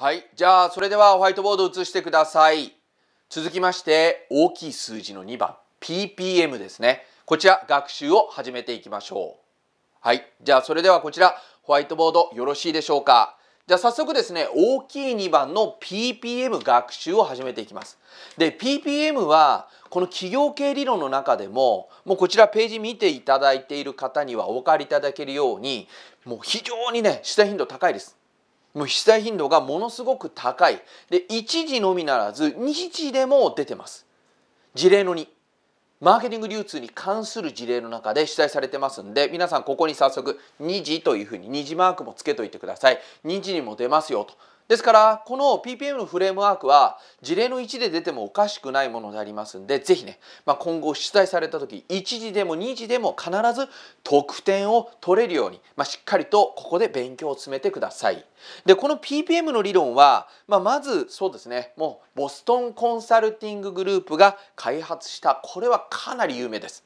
はい。じゃあ、それではホワイトボードを移してください。続きまして、大きい数字の2番、PPM ですね。こちら、学習を始めていきましょう。はい。じゃあ、それではこちら、ホワイトボードよろしいでしょうか。じゃあ早速ですね、大きい2番の PPM 学習を始めていきます。で、PPM はこの企業系理論の中でも、もうこちらページ見ていただいている方にはお分かりいただけるように、もう非常にね、出題頻度高いです。もう被災頻度がものすごく高いで1時のみならず2時でも出てます事例の2マーケティング流通に関する事例の中で出題されてますんで皆さんここに早速2時というふうに2時マークもつけといてください2時にも出ますよとですからこの PPM のフレームワークは事例の1で出てもおかしくないものでありますんで是非ね、まあ、今後出題された時1時でも2時でも必ず得点を取れるように、まあ、しっかりとここで勉強を詰めてください。でこの PPM の理論は、まあ、まずそうですねもうボストンコンサルティンググループが開発したこれはかなり有名です。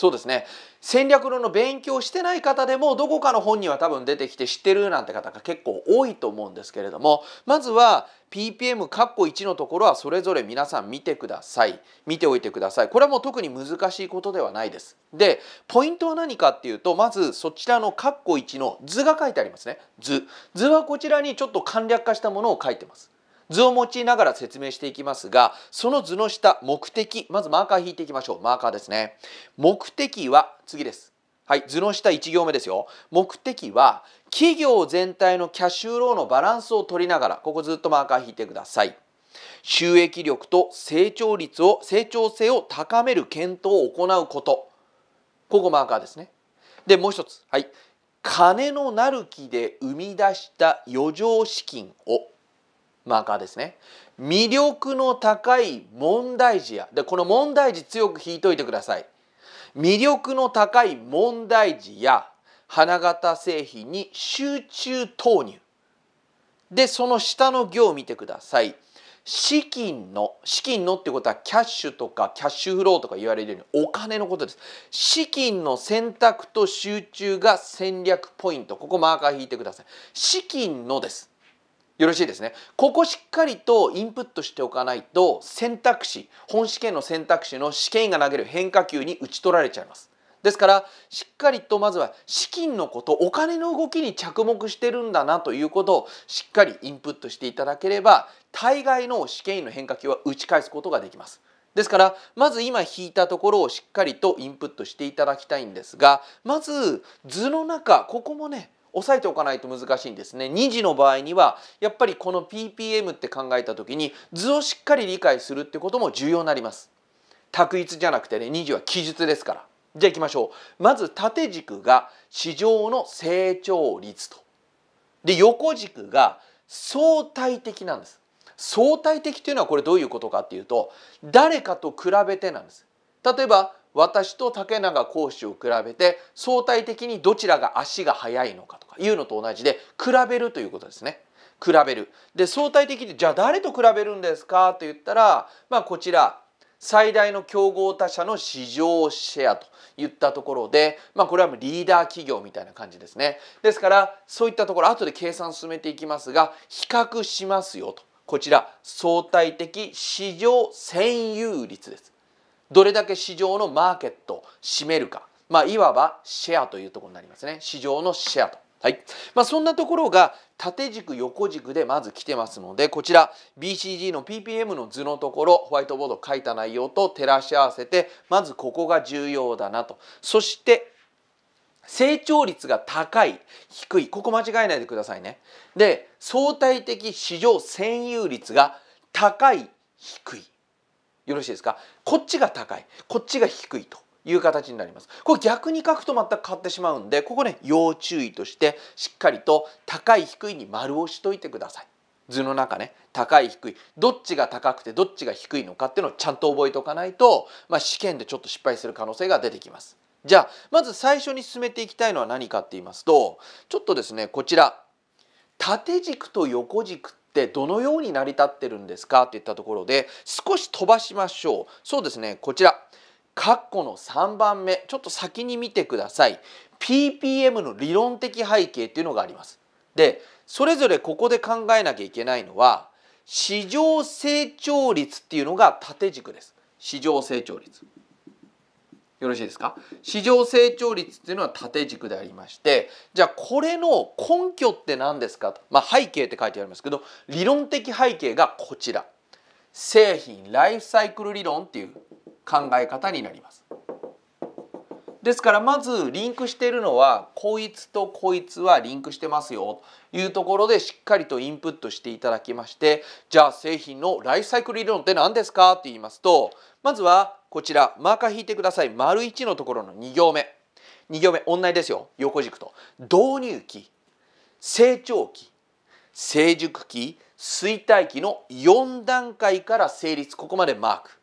そうですね戦略論の勉強してない方でもどこかの本には多分出てきて知ってるなんて方が結構多いと思うんですけれどもまずは PPM 括弧1のところはそれぞれ皆さん見てください見ておいてくださいこれはもう特に難しいことではないですでポイントは何かっていうとまずそちらの括弧1の図が書いてありますね図図はこちらにちょっと簡略化したものを書いてます図を用いながら説明していきますがその図の下目的まずマーカー引いていきましょうマーカーですね目的は次ですはい図の下1行目ですよ目的は企業全体のキャッシュローのバランスを取りながらここずっとマーカー引いてください収益力と成長率を成長性を高める検討を行うことここマーカーですねでもう一つはい金のなる木で生み出した余剰資金をマーカーですね魅力の高い問題児やでこの問題児強く引いといてください魅力の高い問題児や花形製品に集中投入でその下の行を見てください資金の資金のってことはキャッシュとかキャッシュフローとか言われるようにお金のことです資金の選択と集中が戦略ポイントここマーカー引いてください資金のですよろしいですねここしっかりとインプットしておかないと選択肢本試験の選択肢の試験員が投げる変化球に打ち取られちゃいますですからしっかりとまずは資金のことお金の動きに着目してるんだなということをしっかりインプットしていただければ大概の試験員の変化球は打ち返すことができます。ですからまず今引いたところをしっかりとインプットしていただきたいんですがまず図の中ここもね押さえておかないと難しいんですね。2次の場合にはやっぱりこの PPM って考えた時に図をしっかり理解するってことも重要になります。択一じゃなくてね2次は記述ですから。じゃあいきましょう。まず縦軸が市場の成長率と。で横軸が相対的なんです。相対的というのはこれどういうことかっていうと誰かと比べてなんです。例えば私と竹永講師を比べて相対的にどちらが足が速いのかとかいうのと同じで比べるということですね。比べる。で相対的にじゃあ誰と比べるんですかと言ったら、まあ、こちら最大の競合他社の市場シェアといったところで、まあ、これはリーダー企業みたいな感じですね。ですからそういったところ後で計算進めていきますが比較しますよとこちら相対的市場占有率です。どれだけ市場のマーケットを占めるか、まあ、いわばシェアというところになりますね市場のシェアと。はいまあ、そんなところが縦軸横軸でまず来てますのでこちら BCG の PPM の図のところホワイトボード書いた内容と照らし合わせてまずここが重要だなとそして成長率が高い低いここ間違えないでくださいねで相対的市場占有率が高い低いよろしいですかこっちが高いこっちが低いという形になりますこれ逆に書くと全く変わってしまうんでここね要注意としてしっかりと高い低いに丸をしといてください図の中ね高い低いどっちが高くてどっちが低いのかっていうのをちゃんと覚えておかないと、まあ、試験でちょっと失敗する可能性が出てきますじゃあまず最初に進めていきたいのは何かって言いますとちょっとですねこちら縦軸と横軸ってどのように成り立ってるんですかといったところで少し飛ばしましょうそうですねこちら括弧の3番目ちょっと先に見てください PPM の理論的背景っていうのがありますでそれぞれここで考えなきゃいけないのは市場成長率っていうのが縦軸です市場成長率よろしいですか市場成長率っていうのは縦軸でありましてじゃあこれの根拠って何ですかと、まあ、背景って書いてありますけど理論的背景がこちら製品ライフサイクル理論っていう考え方になります。ですからまずリンクしているのはこいつとこいつはリンクしてますよというところでしっかりとインプットしていただきましてじゃあ製品のライフサイクル理論って何ですかって言いますとまずはこちらマーカー引いてください丸1のところの2行目2行目同じですよ横軸と導入期成長期成熟期衰退期の4段階から成立ここまでマーク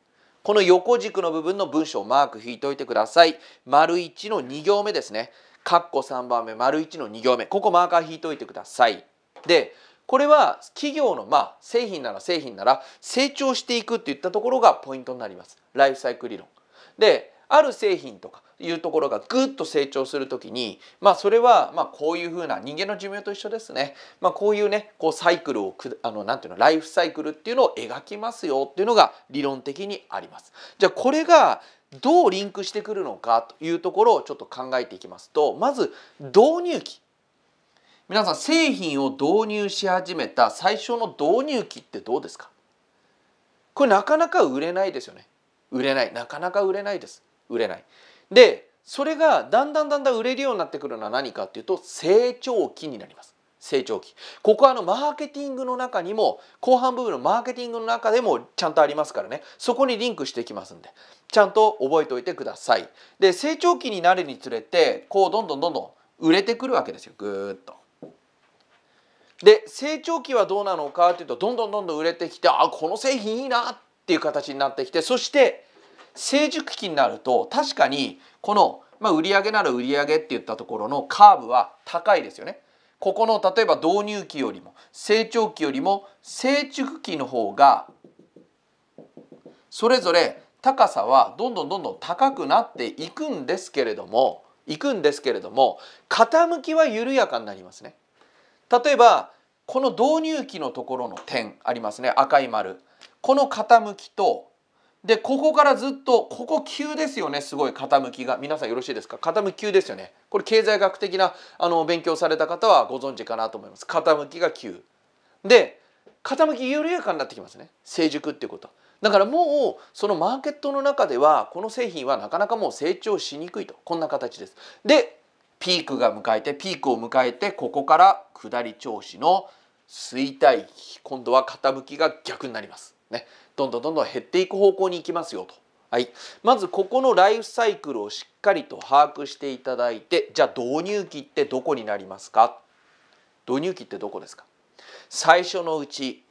この横軸の部分の文章をマーク引いておいてください。丸1の2行目ですね。カッコ3番目、丸1の2行目。ここマーカー引いておいてください。で、これは企業のまあ製品なら製品なら成長していくっていったところがポイントになります。ライフサイクル理論。で、ある製品とかいうところがぐっと成長するときに、まあ、それはまあこういうふうな人間の寿命と一緒ですね、まあ、こういうねこうサイクルをくあのなんていうのライフサイクルっていうのを描きますよっていうのが理論的にあります。じゃあこれがどうリンクしてくるのかというところをちょっと考えていきますとまず導入期皆さん製品を導入し始めた最初の導入期ってどうですかこれなかなか売れないですよね売れないなかなか売れないです売れないでそれがだんだんだんだん売れるようになってくるのは何かっていうと成長期になります。成長期ここはあのマーケティングの中にも後半部分のマーケティングの中でもちゃんとありますからねそこにリンクしていきますんでちゃんと覚えておいてくださいで成長期になるにつれてこうどんどんどんどん売れてくるわけですよぐっとで成長期はどうなのかっていうとどんどんどんどん売れてきてあこの製品いいなっていう形になってきてそして成熟期になると確かにこの、まあ、売上なら売上って言ったところのカーブは高いですよね。ここの例えば導入期よりも成長期よりも成熟期の方がそれぞれ高さはどんどんどんどん高くなっていくんですけれどもいくんですけれども傾きは緩やかになりますね。例えばこの導入期のところの点ありますね赤い丸この傾きとでここからずっとここ急ですよねすごい傾きが皆さんよろしいですか傾き急ですよねこれ経済学的なあの勉強された方はご存知かなと思います傾きが急で傾き緩やかになってきますね成熟っていうことだからもうそのマーケットの中ではこの製品はなかなかもう成長しにくいとこんな形ですでピークが迎えてピークを迎えてここから下り調子の衰退今度は傾きが逆になりますね、どんどんどんどん減っていく方向に行きますよと。はい、まずここのライフサイクルをしっかりと把握していただいてじゃあ導入期ってどこになりますか導入期ってどこですか最初のうち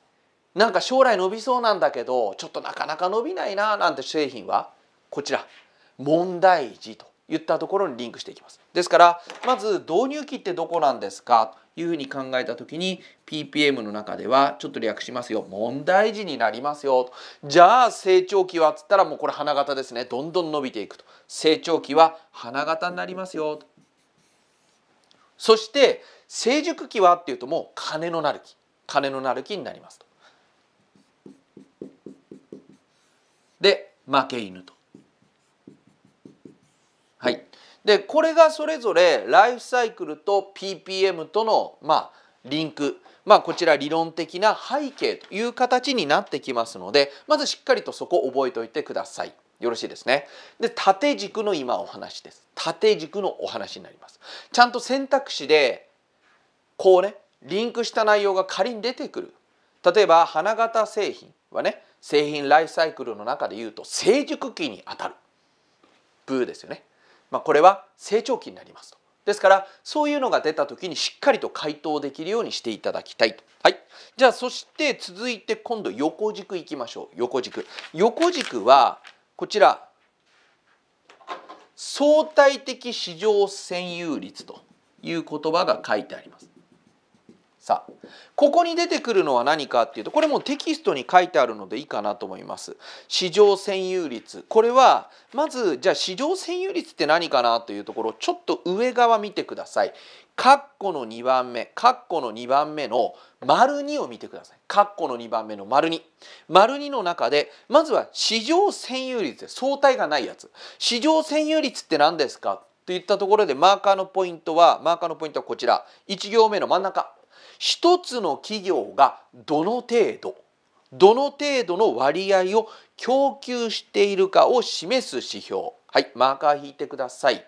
なんか将来伸びそうなんだけどちょっとなかなか伸びないななんて製品はこちら問題児といったところにリンクしていきます。ですからまず導入期ってどこなんですかいうふうに考えた時に PPM の中ではちょっと略しますよ問題児になりますよじゃあ成長期はっつったらもうこれ花形ですねどんどん伸びていくと成長期は花形になりますよそして成熟期はっていうともう金のなる木金のなる木になりますと。で負け犬と。でこれがそれぞれライフサイクルと PPM との、まあ、リンク、まあ、こちら理論的な背景という形になってきますのでまずしっかりとそこを覚えておいてください。よろしいですね。で縦軸の今お話です。縦軸のお話になります。ちゃんと選択肢でこうねリンクした内容が仮に出てくる。例えば花形製品はね製品ライフサイクルの中でいうと成熟期にあたる。ブーですよね。まあ、これは成長期になりますと。ですからそういうのが出た時にしっかりと回答できるようにしていただきたいと。はい、じゃあそして続いて今度横軸いきましょう横軸。横軸はこちら相対的市場占有率という言葉が書いてあります。さあここに出てくるのは何かっていうとこれもテキストに書いてあるのでいいかなと思います。市場占有率これはまずじゃあ市場占有率って何かなというところちょっと上側見てください。括弧の2番目括弧の2番目の丸2を見てください。括弧の2番目の丸2。丸2の中でまずは市場占有率相対がないやつ。市場占有率って何ですかといったところでマーカーのポイントはマーカーのポイントはこちら1行目の真ん中一つの企業がどの程度どの程度の割合を供給しているかを示す指標はいマーカー引いてください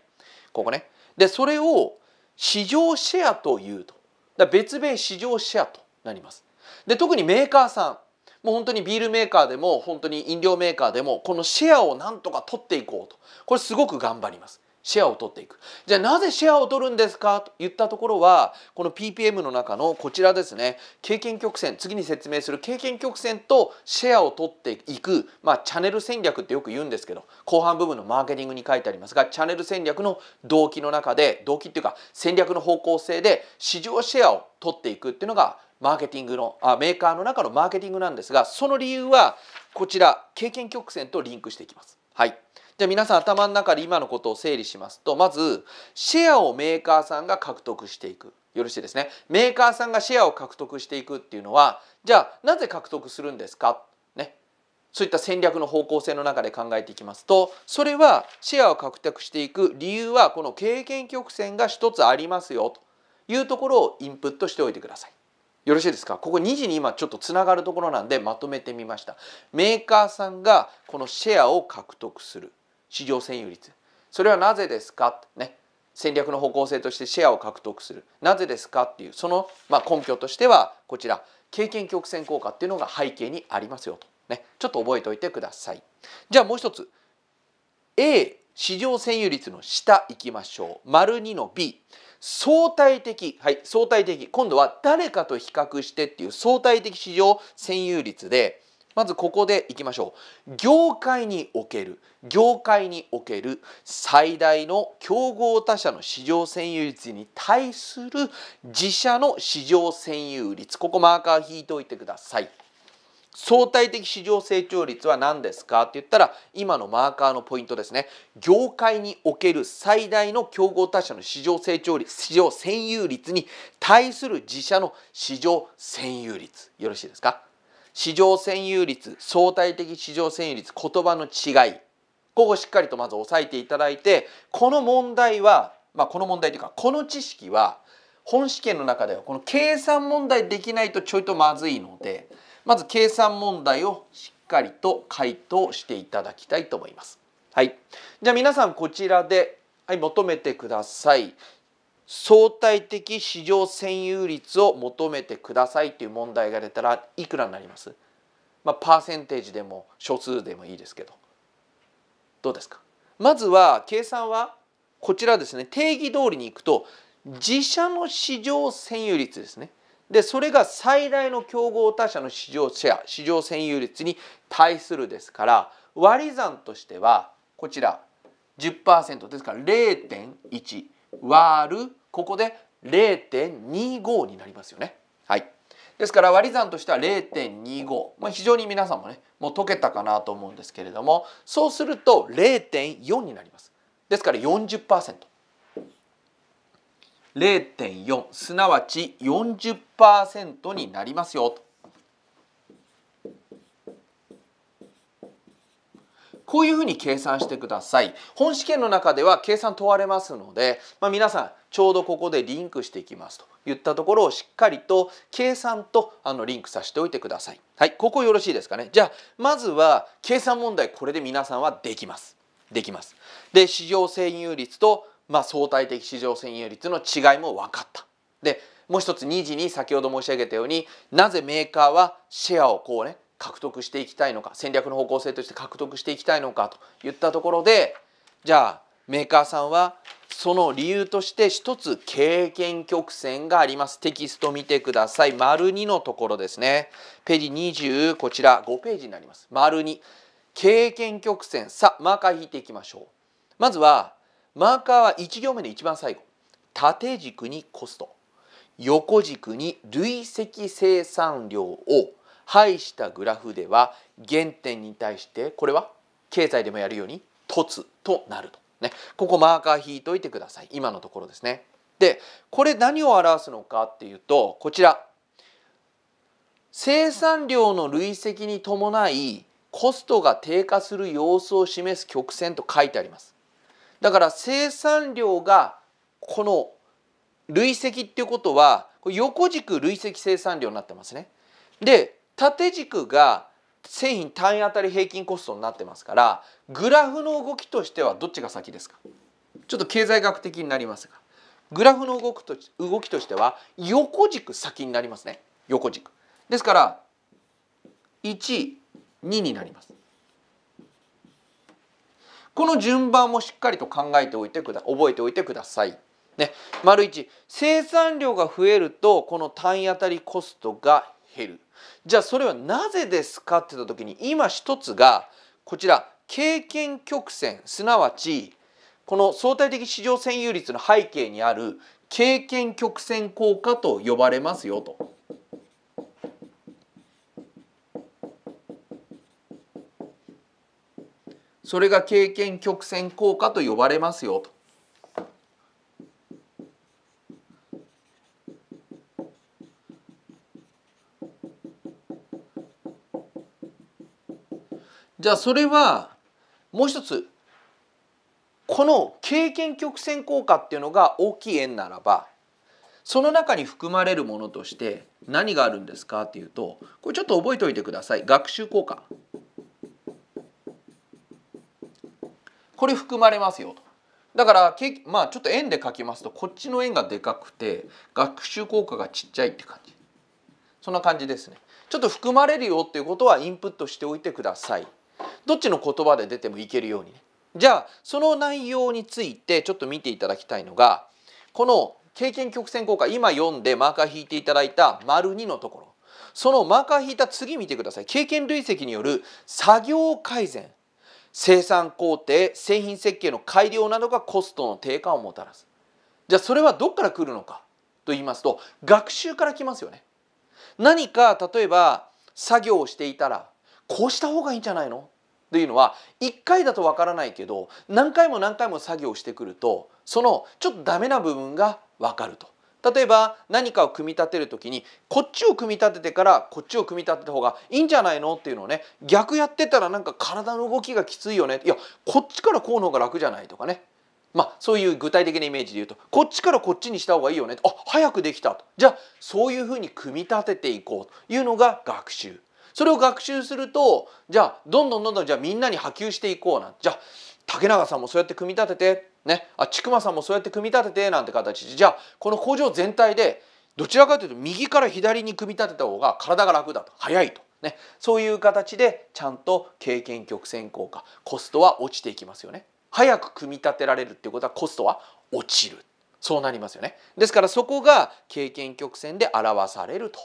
ここねでそれを市場シェアというとだ別名市場シェアとなりますで特にメーカーさんもう本当にビールメーカーでも本当に飲料メーカーでもこのシェアをなんとか取っていこうとこれすごく頑張りますシェアを取っていくじゃあなぜシェアを取るんですかと言ったところはこの PPM の中のこちらですね経験曲線次に説明する経験曲線とシェアを取っていく、まあ、チャンネル戦略ってよく言うんですけど後半部分のマーケティングに書いてありますがチャンネル戦略の動機の中で動機っていうか戦略の方向性で市場シェアを取っていくっていうのがマーケティングのあメーカーの中のマーケティングなんですがその理由はこちら経験曲線とリンクしていきます。はいじゃあ皆さん頭の中で今のことを整理しますとまずシェアをメーカーさんが獲得していくよろしいですねメーカーさんがシェアを獲得していくっていうのはじゃあなぜ獲得するんですかねそういった戦略の方向性の中で考えていきますとそれはシェアを獲得していく理由はこの経験曲線が一つありますよというところをインプットしておいてください。よろしいですかここ2時に今ちょっとつながるところなんでまとめてみましたメーカーさんがこのシェアを獲得する市場占有率それはなぜですかね戦略の方向性としてシェアを獲得するなぜですかっていうその、ま根拠としてはこちら経験曲線効果っていうのが背景にありますよと、ね、ちょっと覚えておいてください。じゃあもう一つ A 市場占有率の下行きましょう丸2の B 相対的はい相対的今度は誰かと比較してっていう相対的市場占有率でまずここでいきましょう業界における業界における最大の競合他社の市場占有率に対する自社の市場占有率ここマーカー引いておいてください。相対的市場成長率は何ですかって言ったら今のマーカーのポイントですね業界における最大の競合他社の市場成長率市場占有率に対する自社の市場占有率よろしいですか市場占有率相対的市場占有率言葉の違いここをしっかりとまず押さえていただいてこの問題は、まあ、この問題というかこの知識は本試験の中ではこの計算問題できないとちょいとまずいのでまず計算問題をしっかりと回答していただきたいと思います。はい、じゃあ皆さんこちらで、はい、求めてください。相対的市場占有率を求めてくださいという問題が出たらいくらになりますまあ、パーセンテージでも所数でもいいですけどどうですかまずは計算はこちらですね定義通りにいくと自社の市場占有率ですねでそれが最大の競合他社の市場シェア市場占有率に対するですから割り算としてはこちら10%ですから0.1。割るここで0.25になりますよね。はい、ですから割り算としては0.25、まあ、非常に皆さんもねもう解けたかなと思うんですけれどもそうすると0.4になります。ですから40%。0.4すなわち40%になりますよとこういうふうに計算してください。本試験の中では計算問われますので、まあ、皆さんちょうどここでリンクしていきますと言ったところをしっかりと計算とあのリンクさせておいてください。はい、ここよろしいですかね。じゃあまずは計算問題これで皆さんはできます。できます。で市場占有率と、まあ、相対的市場占有率の違いも分かった。でもう一つ2時に先ほど申し上げたようになぜメーカーはシェアをこうね獲得していきたいのか戦略の方向性として獲得していきたいのかといったところでじゃあメーカーさんはその理由として一つ経験曲線がありますテキスト見てください丸2のところですねページ20こちら5ページになります丸2経験曲線さあマーカー引いていきましょうまずはマーカーは1行目の一番最後縦軸にコスト横軸に累積生産量を配したグラフでは原点に対してこれは経済でもやるように凸となると。ね、ここマーカー引いといてください今のところですね。でこれ何を表すのかっていうとこちら生産量の累積に伴いコストが低下する様子を示す曲線と書いてあります。だから生産量がこの累積っていうことは横軸累積生産量になってますね。で縦軸が製品単位当たり平均コストになってますからグラフの動きとしてはどっちが先ですかちょっと経済学的になりますがグラフの動くと動きとしては横軸先になりますね横軸ですから12になりますこの順番もしっかりと考えておいてくだ覚えておいてください。ね、丸1生産量が増えるとこの単位当たりコストが減る。じゃあそれはなぜですかって言った時に今一つがこちら経験曲線すなわちこの相対的市場占有率の背景にある経験曲線効果と呼ばれますよと。それが経験曲線効果と呼ばれますよと。じゃあそれはもう一つこの経験曲線効果っていうのが大きい円ならばその中に含まれるものとして何があるんですかっていうとこれちょっと覚えておいてください学習効果これ含まれますよとだからけ、まあ、ちょっと円で書きますとこっちの円がでかくて学習効果がちっちゃいって感じそんな感じですねちょっと含まれるよっていうことはインプットしておいてくださいどっちの言葉で出てもいけるようにねじゃあその内容についてちょっと見ていただきたいのがこの経験曲線効果今読んでマーカー引いていただいた丸2のところそのマーカー引いた次見てください経験累積による作業改善生産工程製品設計の改良などがコストの低下をもたらすじゃあそれはどっから来るのかと言いますと学習から来ますよね何か例えば作業をしていたらこうした方がいいんじゃないのっていうのは1回だとわからないけど何回も何回も作業してくるとそのちょっとダメな部分がわかると。例えば何かを組み立てる時にこっちを組み立ててからこっちを組み立てた方がいいんじゃないのっていうのをね逆やってたらなんか体の動きがきついよねいやこっちからこうの方が楽じゃないとかねまあそういう具体的なイメージで言うとこっちからこっちにした方がいいよねあ早くできたとじゃあそういうふうに組み立てていこうというのが学習それを学習するとじゃあどんどんどんどんじゃあみんなに波及していこうなじゃあ竹永さんもそうやって組み立ててねあちくまさんもそうやって組み立ててなんて形でじゃあこの工場全体でどちらかというと右から左に組み立てた方が体が楽だと早いと。ね、そういう形でちゃんと経験曲線効果コストは落ちていきますよね。早く組み立てられるっていうことはコストは落ちるそうなりますよね。ですからそこが経験曲線で表されると。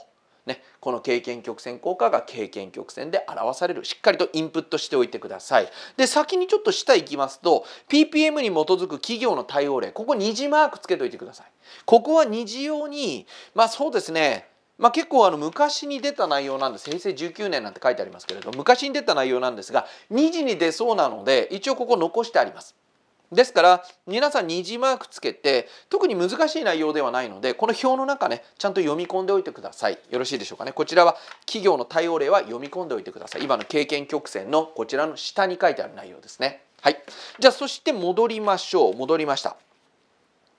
ね、この経験曲線効果が経験曲線で表されるしっかりとインプットしておいてくださいで先にちょっと下行きますと PPM に基づく企業の対応例ここ二次マークつけておいてくださいここは二次用にまあそうですねまあ、結構あの昔に出た内容なんです平成19年なんて書いてありますけれど昔に出た内容なんですが2時に出そうなので一応ここ残してあります。ですから皆さん二字マークつけて特に難しい内容ではないのでこの表の中ねちゃんと読み込んでおいてくださいよろしいでしょうかねこちらは企業の対応例は読み込んでおいてください今の経験曲線のこちらの下に書いてある内容ですねはいじゃあそして戻りましょう戻りました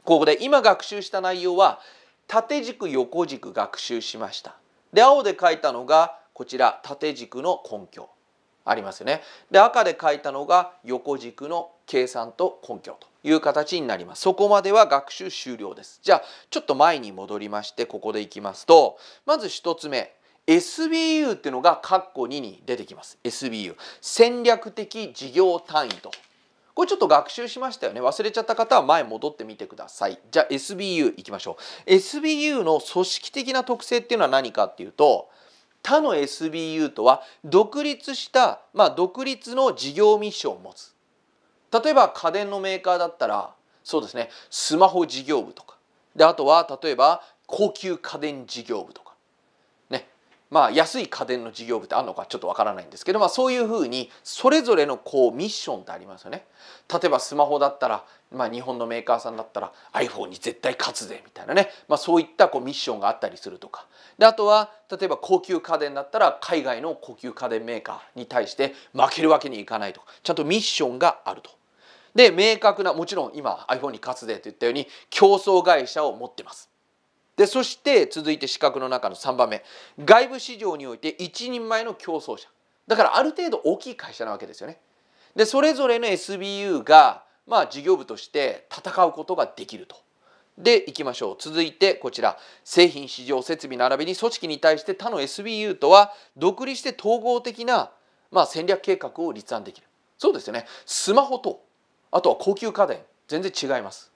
ここで今学習した内容は縦軸横軸学習しましたで青で書いたのがこちら縦軸の根拠ありますよねで赤で書いたのが横軸の計算と根拠という形になります。そこまでは学習終了です。じゃあ、ちょっと前に戻りまして、ここでいきますと、まず1つ目、SBU っていうのが括弧2に出てきます。SBU。戦略的事業単位と。これちょっと学習しましたよね。忘れちゃった方は前戻ってみてください。じゃあ SBU いきましょう。SBU の組織的な特性っていうのは何かっていうと、他の SBU とは独立した、まあ独立の事業ミッションを持つ。例えば家電のメーカーだったらそうですねスマホ事業部とかであとは例えば高級家電事業部とかねまあ安い家電の事業部ってあるのかちょっとわからないんですけど、まあ、そういうふうにそれぞれのこうミッションってありますよね。例えばスマホだったら、まあ、日本のメーカーさんだったら iPhone に絶対勝つぜみたいなね、まあ、そういったこうミッションがあったりするとかであとは例えば高級家電だったら海外の高級家電メーカーに対して負けるわけにいかないとかちゃんとミッションがあると。で明確なもちろん今 iPhone に勝つでと言ったように競争会社を持ってます。でそして続いて資格の中の3番目外部市場において一人前の競争者だからある程度大きい会社なわけですよね。でそれぞれの SBU がまあ事業部として戦うことができると。でいきましょう続いてこちら製品市場設備並びに組織に対して他の SBU とは独立して統合的な、まあ、戦略計画を立案できるそうですよねスマホとあとは高級家電全然違います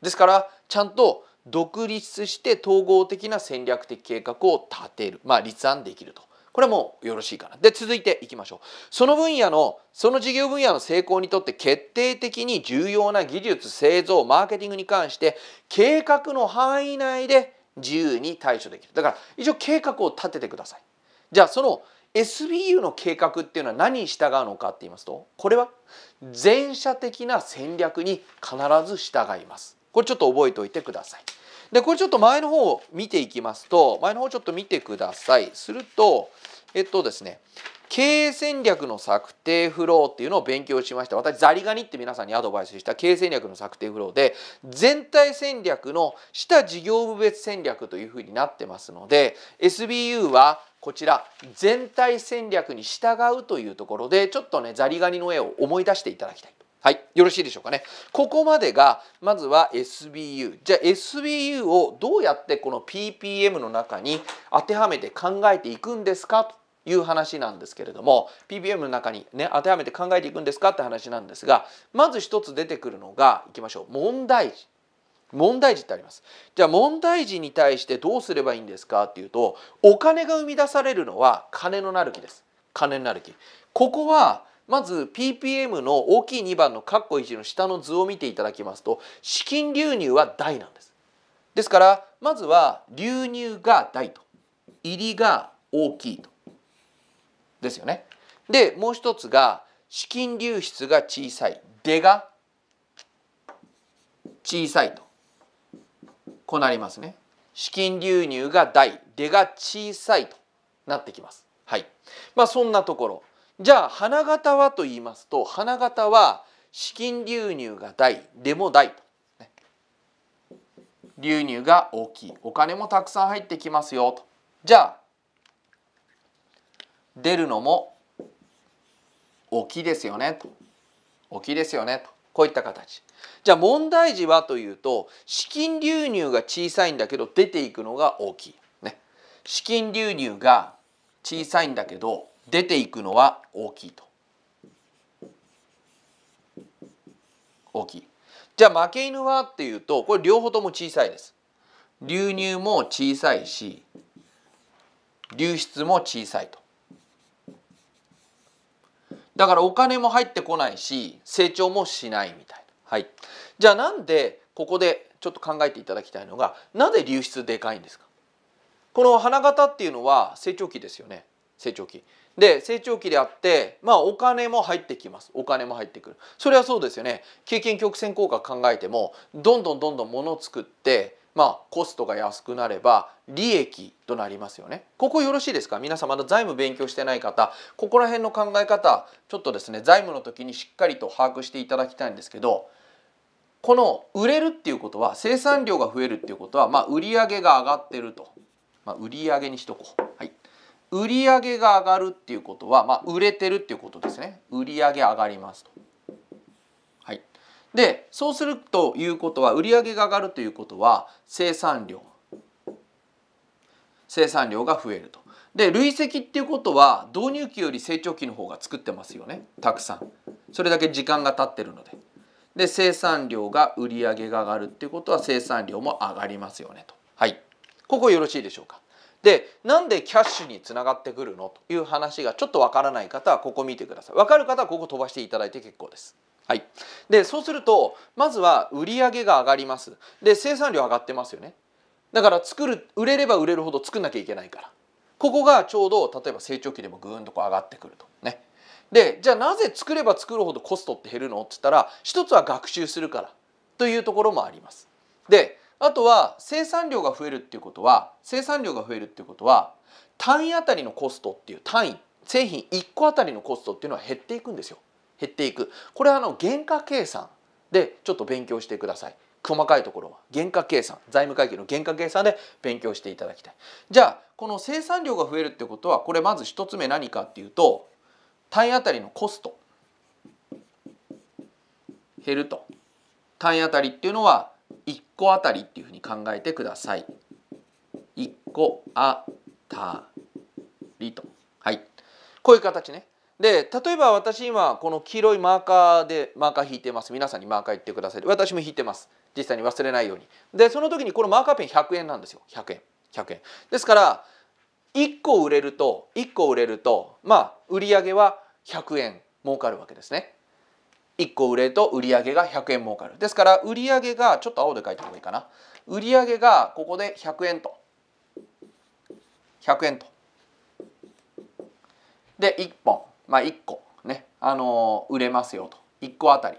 ですからちゃんと独立して統合的な戦略的計画を立てるまあ立案できるとこれもよろしいかなで続いていきましょうその分野のその事業分野の成功にとって決定的に重要な技術製造マーケティングに関して計画の範囲内で自由に対処できるだから一応計画を立ててくださいじゃあその SBU の計画っていうのは何に従うのかって言いますとこれは全社的な戦略に必ず従いますこれちょっと覚えておいてくださいでこれちょっと前の方を見ていきますと前の方ちょっと見てくださいするとえっとですね経営戦略の策定フローっていうのを勉強しました私ザリガニって皆さんにアドバイスした経営戦略の策定フローで全体戦略の下事業部別戦略というふうになってますので SBU はこちら全体戦略に従うというところでちょっとねザリガニの絵を思い出していただきたい。はい、よろしいでしょうかね。ここまでがまずは SBU。じゃあ SBU をどうやってこの PPM の中に当てはめて考えていくんですかいう話なんですけれども PBM の中にね当てはめて考えていくんですかって話なんですがまず一つ出てくるのがいきましょう問題児。問題児ってありますじゃあ問題児に対してどうすればいいんですかっていうとお金が生み出されるのは金のなる木です金のなる木ここはまず PPM の大きい2番の括弧1の下の図を見ていただきますと資金流入は大なんですですからまずは流入が大と入りが大きいとですよね。でもう一つが資金流出が小さい出が小さいとこうなりますね。資金流入が大出が小さいとなってきます。はい、まあそんなところじゃあ花形はと言いますと花形は資金流入が大出も大と、流入が大きいお金もたくさん入ってきますよとじゃあ出るのも沖ですよねと沖ですよねとこういった形じゃあ問題児はというと資金流入が小さいんだけど出ていくのが大きい、ね、資金流入が小さいんだけど出ていくのは大きいと大きいじゃあ負け犬はっていうとこれ両方とも小さいです流入も小さいし流出も小さいとだからお金も入ってこないし成長もしないみたいな。はい、じゃあなんでここでちょっと考えていただきたいのがなぜ流出でかいんですかこの花形っていうのは成長期ですよね成長期。で成長期であってまあお金も入ってきますお金も入ってくるそれはそうですよね経験曲線効果考えてもどんどんどんどん物を作ってまあ、コストが安くなれば利益となりますよね。ここよろしいですか皆さんまだ財務勉強してない方ここら辺の考え方ちょっとですね財務の時にしっかりと把握していただきたいんですけどこの売れるっていうことは生産量が増えるっていうことは、まあ、売上が上がってると、まあ、売上にしとこう。はい売上が上がるっていうことは、まあ、売れてるっていうことですね売上上がりますとでそうするということは売上が上がるということは生産量生産量が増えると。で累積っていうことは導入期より成長期の方が作ってますよねたくさん。それだけ時間が経ってるので。で生産量が売上が上がるっていうことは生産量も上がりますよねと。はい。ここよろしいでしょうか。でなんでキャッシュにつながってくるのという話がちょっとわからない方はここ見てください。わかる方はここ飛ばしていただいて結構です。はい、でそうするとまずは売上が上がりますで生産量上がってますよねだから作る売れれば売れるほど作んなきゃいけないからここがちょうど例えば成長期でもぐーんとこう上がってくるとねでじゃあなぜ作れば作るほどコストって減るのって言ったら一つは学習するからというところもありますであとは生産量が増えるっていうことは生産量が増えるっていうことは単位あたりのコストっていう単位製品1個あたりのコストっていうのは減っていくんですよ減っていくこれはあの原価計算でちょっと勉強してください細かいところは原価計算財務会計の原価計算で勉強していただきたいじゃあこの生産量が増えるってことはこれまず1つ目何かっていうと単位あたりのコスト減ると単位あたりっていうのは1個あたりっていうふうに考えてください1個あたりとはいこういう形ねで例えば私今この黄色いマーカーでマーカー引いてます皆さんにマーカー言ってください私も引いてます実際に忘れないようにでその時にこのマーカーペン100円なんですよ100円100円ですから1個売れると1個売れるとまあ売り上げは100円儲かるわけですね1個売れると売り上げが100円儲かるですから売り上げがちょっと青で書いた方がいいかな売り上げがここで100円と100円とで1本まあ、1個ね、あのー、売れますよと1個あたり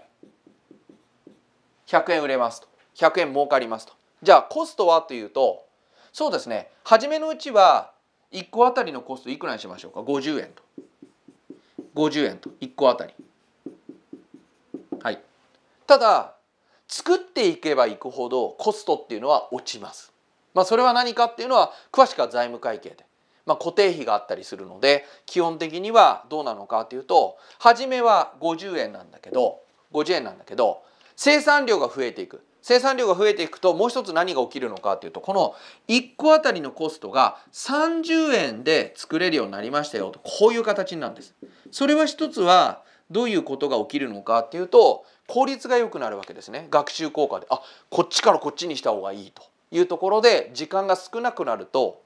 100円売れますと100円儲かりますとじゃあコストはというとそうですね初めのうちは1個あたりのコストいくらにしましょうか50円と50円と1個あたりはいただ作っていけばいくほどコストっていうのは落ちますまあそれは何かっていうのは詳しくは財務会計でまあ、固定費があったりするので基本的にはどうなのかというと初めは50円なんだけど50円なんだけど生産量が増えていく生産量が増えていくともう一つ何が起きるのかというとこの1個あたりのコストが30円で作れるようになりましたよとこういう形なんです。それは一つはどういうことが起きるのかっていうと効率が良くなるわけですね学習効果であこっちからこっちにした方がいいというところで時間が少なくなると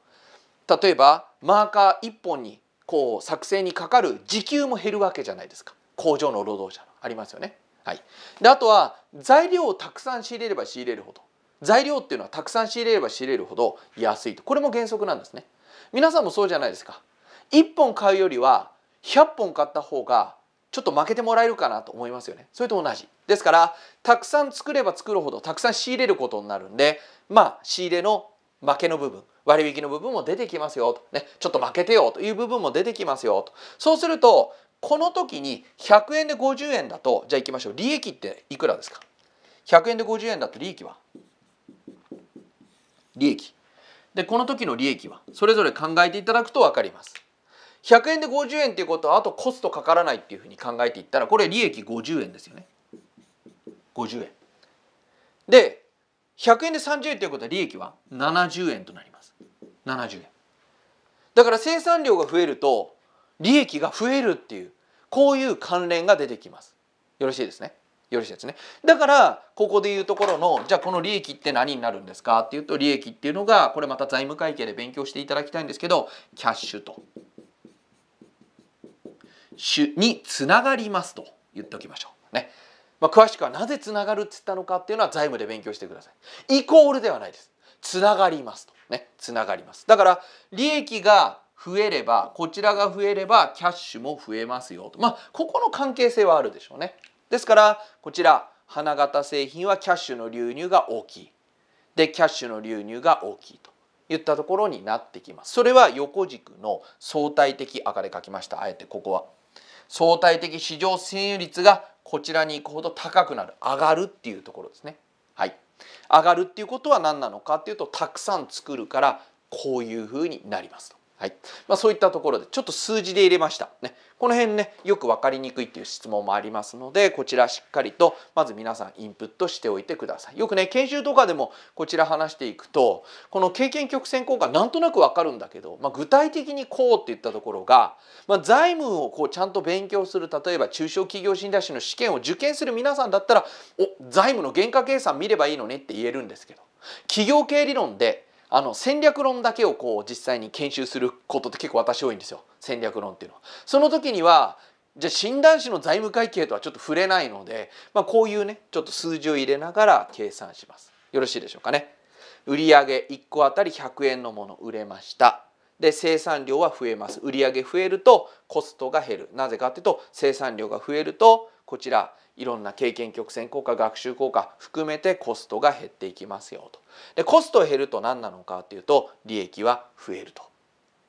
例えばマーカー1本にこう作成にかかる時給も減るわけじゃないですか工場の労働者のありますよね。はい、であとは材料をたくさん仕入れれば仕入れるほど材料っていうのはたくさん仕入れれば仕入れるほど安いとこれも原則なんですね。皆さんもそうじゃないですか。1本買うよりは100本買った方がちょっと負けてもらえるかなと思いますよね。それと同じ。ですからたくさん作れば作るほどたくさん仕入れることになるんでまあ仕入れの負けの部分割引の部分も出てきますよと、ね、ちょっと負けてよという部分も出てきますよとそうするとこの時に100円で50円だとじゃあいきましょう利益っていくらですか100円で50円だと利益は利益でこの時の利益はそれぞれ考えていただくと分かります100円で50円っていうことはあとコストかからないっていうふうに考えていったらこれ利益50円ですよね50円で100円で30円ということは利益は70円となります70円だから生産量が増えると利益が増えるっていうこういう関連が出てきますよろしいですねよろしいですねだからここでいうところのじゃあこの利益って何になるんですかっていうと利益っていうのがこれまた財務会計で勉強していただきたいんですけどキャッシュとにつながりますと言っておきましょうね。まあ、詳しくはなぜつながるって言ったのかっていうのは財務で勉強してください。イコールではないです。つながりますと。ね、つながります。だから利益が増えればこちらが増えればキャッシュも増えますよと。まあここの関係性はあるでしょうね。ですからこちら花形製品はキャッシュの流入が大きい。でキャッシュの流入が大きいと。言ったところになってきます。それは横軸の相対的赤で書きました。あえてここは。相対的市場占有率がこちらに行くほど高くなる上がるっていうところですね。はい、上がるっていうことは何なのかっていうとたくさん作るからこういうふうになりますと。はいまあ、そういったところでちょっと数字で入れました、ね、この辺ねよく分かりにくいっていう質問もありますのでこちらしっかりとまず皆さんインプットしておいてくださいよくね研修とかでもこちら話していくとこの経験曲線効果なんとなく分かるんだけど、まあ、具体的にこうっていったところが、まあ、財務をこうちゃんと勉強する例えば中小企業診断士の試験を受験する皆さんだったらお財務の原価計算見ればいいのねって言えるんですけど企業経営理論であの戦略論だけをこう実際に研修することって結構私多いんですよ戦略論っていうのは。その時にはじゃあ診断士の財務会計とはちょっと触れないので、まあ、こういうねちょっと数字を入れながら計算します。よろしいでしょうかね。売上1個あたり100円のもの売れました。で生産量は増えます。売上増えるとコストが減る。なぜかっていうと生産量が増えるとこちらいろんな経験曲線効果学習効果含めてコストが減っていきますよと。でコスト減ると何なのかっていうと利益は増えると。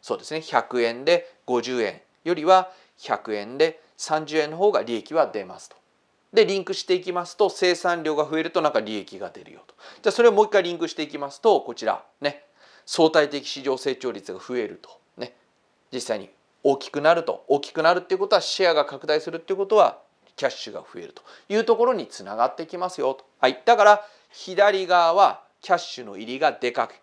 そうですね100円で50円よりは100円で30円の方が利益は出ますと。でリンクしていきますと生産量が増えるとなんか利益が出るよと。じゃあそれをもう一回リンクしていきますとこちらね相対的市場成長率が増えるとね実際に大きくなると大きくなるっていうことはシェアが拡大するっていうことはキャッシュが増えるというところにつながってきますよと、はい、だから左側はキャッシュの入りがでかく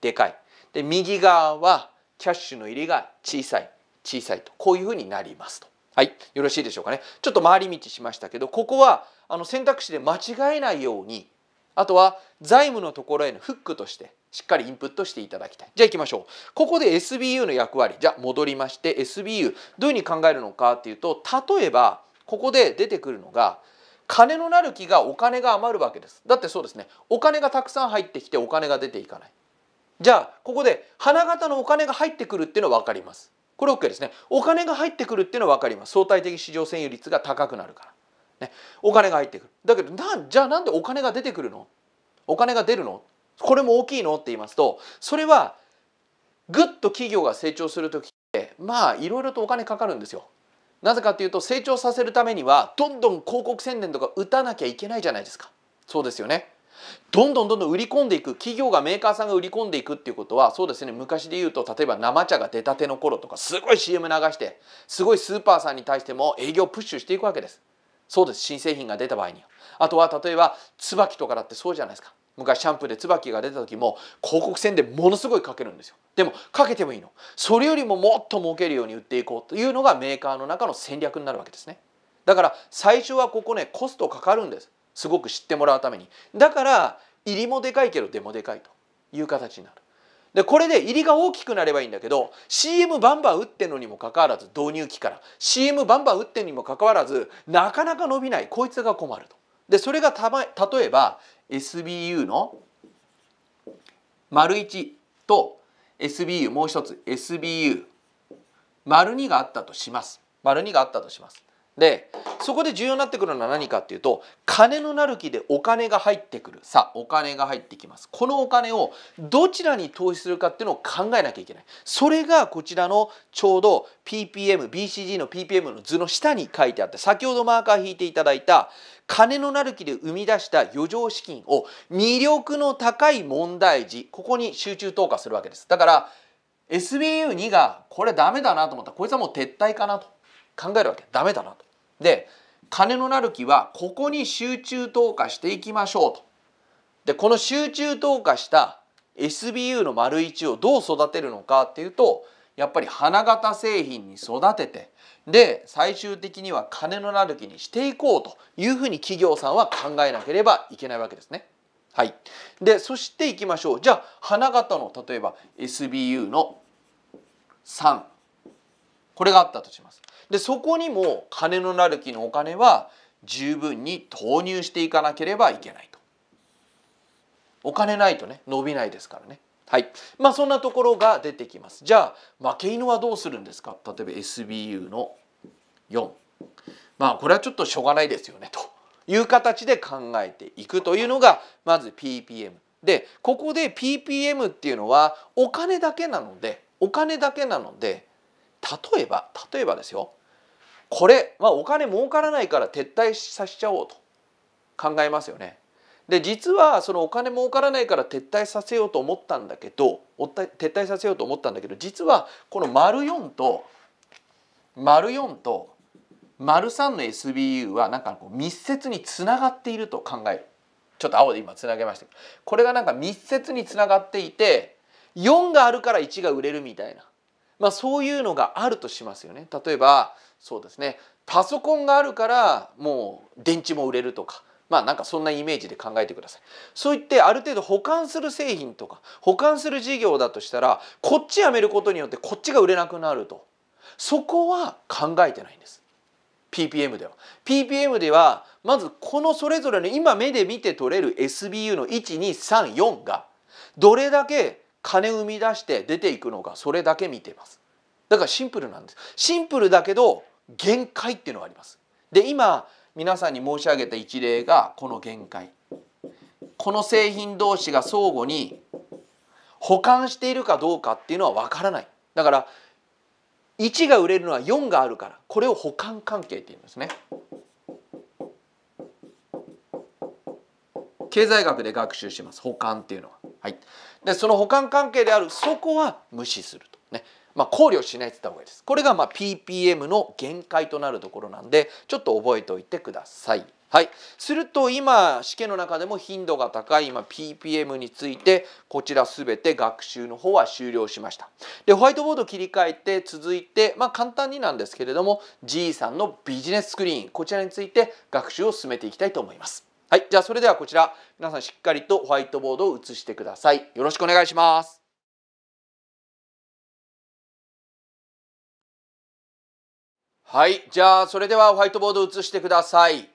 でかいで右側はキャッシュの入りが小さい小さいとこういうふうになりますと。はい、よろしいでしょうかねちょっと回り道しましたけどここはあの選択肢で間違えないようにあとは財務のところへのフックとしてしっかりインプットしていただきたい。じゃあ行きましょう。ここで SBU の役割。じゃあ戻りまして SBU どういうふうに考えるのかっていうと例えばここで出てくるのが金のなる木がお金が余るわけですだってそうですねお金がたくさん入ってきてお金が出ていかないじゃあここで花形のお金が入ってくるっていうのは分かりますこれ OK ですねお金が入ってくるっていうのは分かります相対的市場占有率が高くなるから、ね、お金が入ってくるだけどなんじゃあなんでお金が出てくるのお金が出るのこれも大きいのって言いますとそれはぐっと企業が成長する時ってまあいろいろとお金かかるんですよなぜかというと成長させるためにはどんどん広告宣伝とか打たなきゃいけないじゃないですかそうですよねどんどんどんどん売り込んでいく企業がメーカーさんが売り込んでいくっていうことはそうですね昔で言うと例えば生茶が出たての頃とかすごい CM 流してすごいスーパーさんに対しても営業プッシュしていくわけですそうです新製品が出た場合にあとは例えば椿とかだってそうじゃないですか昔シャンプーで椿が出た時も広告宣伝ものすごいかけるんですよでもかけてもいいのそれよりももっと儲けるように売っていこうというのがメーカーの中の戦略になるわけですねだから最初はここねコストかかるんですすごく知ってもらうためにだから入りもでかいけどでもでかいという形になるでこれで入りが大きくなればいいんだけど CM バンバン打ってんのにもかかわらず導入期から CM バンバン打ってんのにもかかわらずなかなか伸びないこいつが困ると。でそれがた、ま、例えば SBU の丸1と SBU もう一つ SBU 丸2があったとします丸2があったとしますでそこで重要になってくるのは何かっていうと金のなる木でお金が入ってくるさあお金が入ってきますこのお金をどちらに投資するかっていうのを考えなきゃいけないそれがこちらのちょうど PPMBCG の PPM の図の下に書いてあって先ほどマーカー引いていただいた金のなる木で生み出した余剰資金を魅力の高い問題児ここに集中投下するわけですだから SBU2 がこれダメだなと思ったらこいつはもう撤退かなと考えるわけダメだなと。で金のなる木はここに集中投下していきましょうと。でこの集中投下した SBU の丸1をどう育てるのかっていうとやっぱり花形製品に育ててで最終的には金のなる木にしていこうというふうに企業さんは考えなければいけないわけですね。はい、でそしていきましょうじゃあ花形の例えば SBU の3これがあったとしますでそこにも金のなる木のお金は十分に投入していかなければいけないとお金ないとね伸びないですからねはいまあそんなところが出てきますじゃあ負け犬はどうするんですか例えば SBU の4まあこれはちょっとしょうがないですよねという形で考えていくというのがまず PPM でここで PPM っていうのはお金だけなのでお金だけなので例えば例えばですよこれはお金儲からないから撤退させちゃおうと考えますよね。で実はそのお金儲からないから撤退させようと思ったんだけどおた撤退させようと思ったんだけど実はこの丸4と丸4と丸3の SBU はなんか密接につながっていると考えるちょっと青で今つなげましたこれがなんか密接につながっていて4があるから1が売れるみたいなまあ、そういうのがあるとしますよね。例えばそうですねパソコンがあるからもう電池も売れるとか。まあなんかそんなイメージで考えてください。そう言ってある程度保管する製品とか保管する事業だとしたらこっちやめることによってこっちが売れなくなるとそこは考えてないんです。PPM では PPM ではまずこのそれぞれの今目で見て取れる SBU の1234がどれだけ金生み出して出ていくのがそれだけ見てますだからシンプルなんですシンプルだけど限界っていうのがありますで今皆さんに申し上げた一例がこの限界この製品同士が相互に保管しているかどうかっていうのはわからないだから1が売れるのは4があるからこれを保管関係って言うんですね経済学で学習します保管っていうのははいでその補完関係であるそこは無視するとね、まあ、考慮しないって言った方がいいですこれがま ppm の限界となるところなんでちょっと覚えておいてください。はい、すると今試験の中でも頻度が高い今 PPM についてこちら全て学習の方は終了しましたでホワイトボード切り替えて続いて、まあ、簡単になんですけれども G さんのビジネススクリーンこちらについて学習を進めていきたいと思います。はい、じゃあそれではこちら皆さんしっかりとホワイトボードを写してください。よろしくお願いします。はい、じゃあそれではホワイトボードを写してください。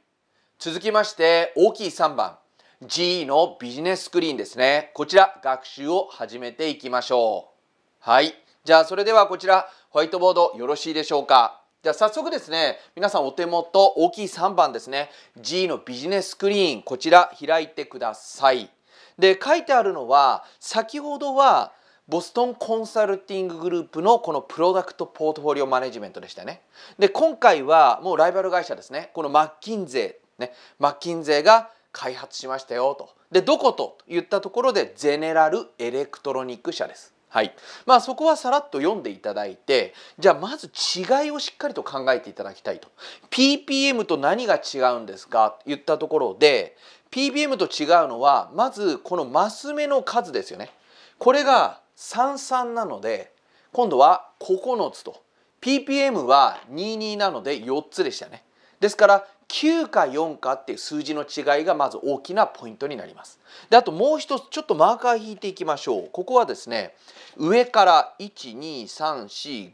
続きまして大きい3番 G のビジネススクリーンですね。こちら学習を始めていきましょう。はい、じゃあそれではこちらホワイトボードよろしいでしょうか。じゃあ早速ですね皆さんお手元大きい3番ですね G のビジネスクリーンこちら開いてくださいで書いてあるのは先ほどはボストンコンサルティンググループのこのプロダクトポートフォリオマネジメントでしたねで今回はもうライバル会社ですねこのマッキンゼーねマッキンゼーが開発しましたよとでどことといったところでゼネラルエレクトロニック社ですはい、まあそこはさらっと読んでいただいてじゃあまず違いをしっかりと考えていただきたいと PPM と何が違うんですかと言ったところで PPM と違うのはまずこのマス目の数ですよねこれが33なので今度は9つと PPM は22なので4つでしたねですから9か4かっていう数字の違いがまず大きなポイントになります。であともう一つちょっとマーカー引いていきましょう。ここはですね上から12345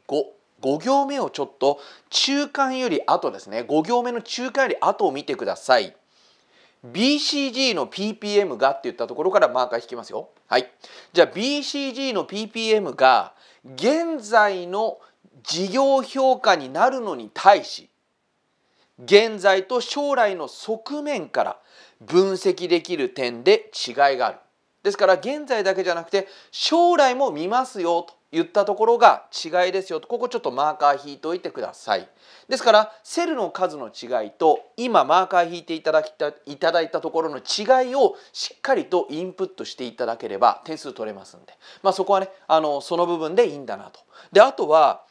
5行目をちょっと中間より後ですね5行目の中間より後を見てください。BCG の PPM がって言ったところからマーカー引きますよ。はい。じゃあ BCG の PPM が現在の事業評価になるのに対し現在と将来の側面から分析できる点で違いがある。ですから現在だけじゃなくて将来も見ますよと言ったところが違いですよとここちょっとマーカー引いておいてください。ですからセルの数の違いと今マーカー引いていただきたいただいたところの違いをしっかりとインプットしていただければ点数取れますんで、まあ、そこはねあのその部分でいいんだなと。であとは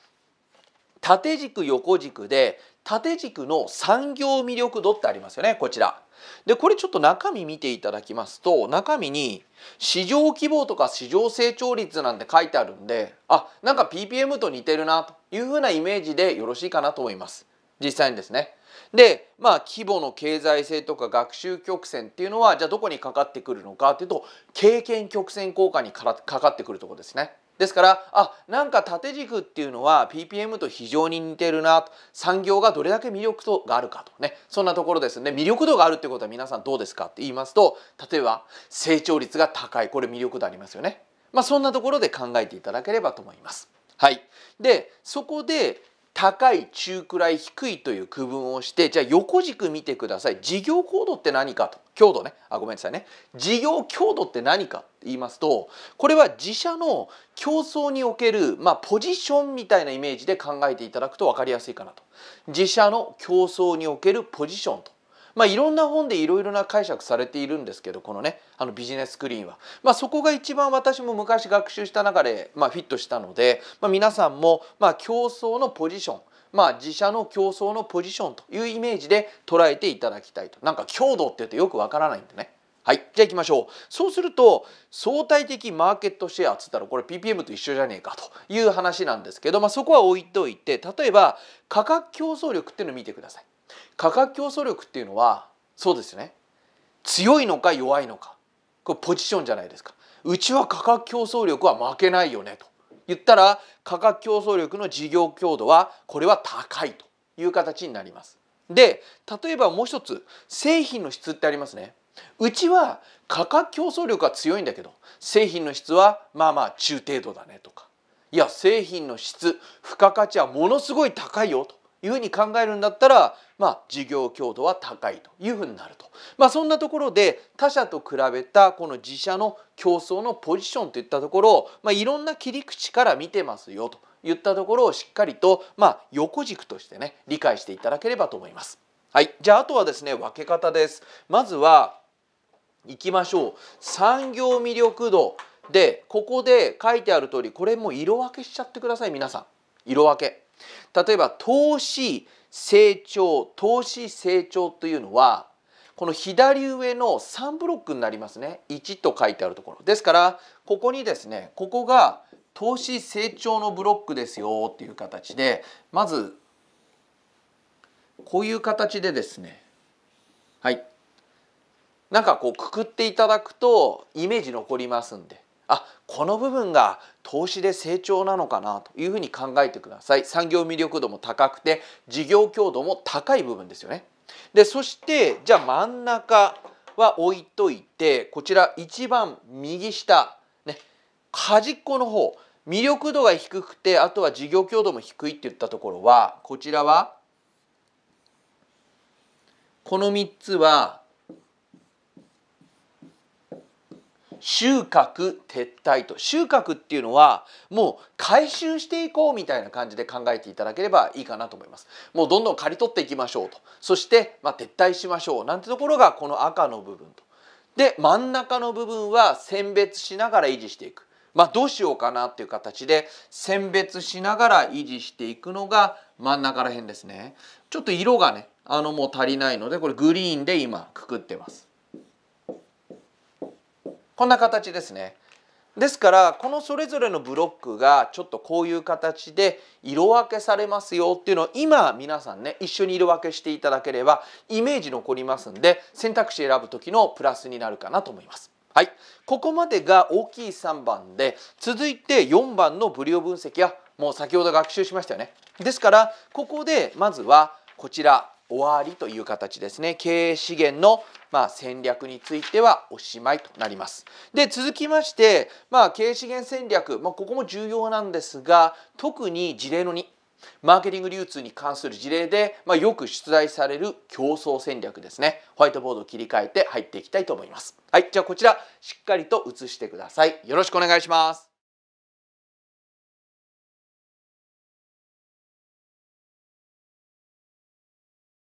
縦軸横軸で縦軸の産業魅力度ってありますよねこちら。でこれちょっと中身見ていただきますと中身に市場規模とか市場成長率なんて書いてあるんであなんか PPM と似てるなというふうなイメージでよろしいかなと思います実際にですね。でまあ規模の経済性とか学習曲線っていうのはじゃあどこにかかってくるのかっていうと経験曲線効果にかかってくるとこですね。ですからあなんか縦軸っていうのは PPM と非常に似てるなと産業がどれだけ魅力度があるかとねそんなところですね魅力度があるってことは皆さんどうですかって言いますと例えば成長率が高いこれ魅力度ありますよね。まあ、そんなところで考えていただければと思います。はい、でそこで高い中くらい低いという区分をしてじゃあ横軸見てください事業高度って何かと強度ねあごめんなさいね事業強度って何かって言いますとこれは自社の競争における、まあ、ポジションみたいなイメージで考えていただくと分かりやすいかなと自社の競争におけるポジションとまあ、いろんな本でいろいろな解釈されているんですけどこのねあのビジネスクリーンは、まあ、そこが一番私も昔学習した中で、まあ、フィットしたので、まあ、皆さんも、まあ、競争のポジションまあ、自社の競争のポジションというイメージで捉えていただきたいとなんか強度って言うとよくわからないんでねはい。じゃあ行きましょう。そうすると、相対的マーケットシェアっつったら、これ PPM と一緒じゃねえかという話なんですけど、まあそこは置いといて、例えば価格競争力っていうのを見てください。価格競争力っていうのはそうですね強いのか弱いのかこれポジションじゃないですかうちは価格競争力は負けないよねと言ったら価格競争力の事業強度はこれは高いという形になりますで例えばもう一つ製品の質ってありますねうちは価格競争力は強いんだけど製品の質はまあまあ中程度だねとかいや製品の質付加価値はものすごい高いよというふうに考えるんだったら、まあ、事業強度は高いというふうになると、まあ、そんなところで他社と比べたこの自社の競争のポジションといったところを、まあ、いろんな切り口から見てますよといったところをしっかりと、まあ、横軸としてね理解していただければと思います。はい、じゃああとはですね分け方です。まずは行きましょう産業魅力度でここで書いてある通りこれも色分けしちゃってください皆さん色分け例えば投資成長投資成長というのはこの左上の3ブロックになりますね1と書いてあるところですからここにですねここが投資成長のブロックですよっていう形でまずこういう形でですねはいなんかこうくくっていただくとイメージ残りますんであこの部分が投資で成長なのかなというふうに考えてください産業魅力度も高くて事業強度も高い部分ですよねでそしてじゃあ真ん中は置いといてこちら一番右下ね端っこの方魅力度が低くてあとは事業強度も低いって言ったところはこちらはこの3つは収穫撤退と収穫っていうのはもう回収していこうみたいな感じで考えていただければいいかなと思いますもうどんどん刈り取っていきましょうとそして、まあ、撤退しましょうなんてところがこの赤の部分とで真ん中の部分は選別しながら維持していくまあ、どうしようかなっていう形で選別しながら維持していくのが真ん中ら辺ですねちょっと色がねあのもう足りないのでこれグリーンで今くくってますこんな形ですね。ですからこのそれぞれのブロックがちょっとこういう形で色分けされますよっていうのを今皆さんね一緒に色分けしていただければイメージ残りますんで選択肢選ぶ時のプラスになるかなと思います。はい、ここまでが大きい3番で続いて4番のブリオ分析はもう先ほど学習しましたよね。ですからここでまずはこちら終わりという形ですね経営資源のまあ、戦略についてはおしまいとなります。で続きまして、まあ、経営資源戦略、まあ、ここも重要なんですが特に事例の2マーケティング流通に関する事例で、まあ、よく出題される競争戦略ですねホワイトボードを切り替えて入っていきたいと思います。はいじゃあこちらしっかりと写してください。よろしくお願いします。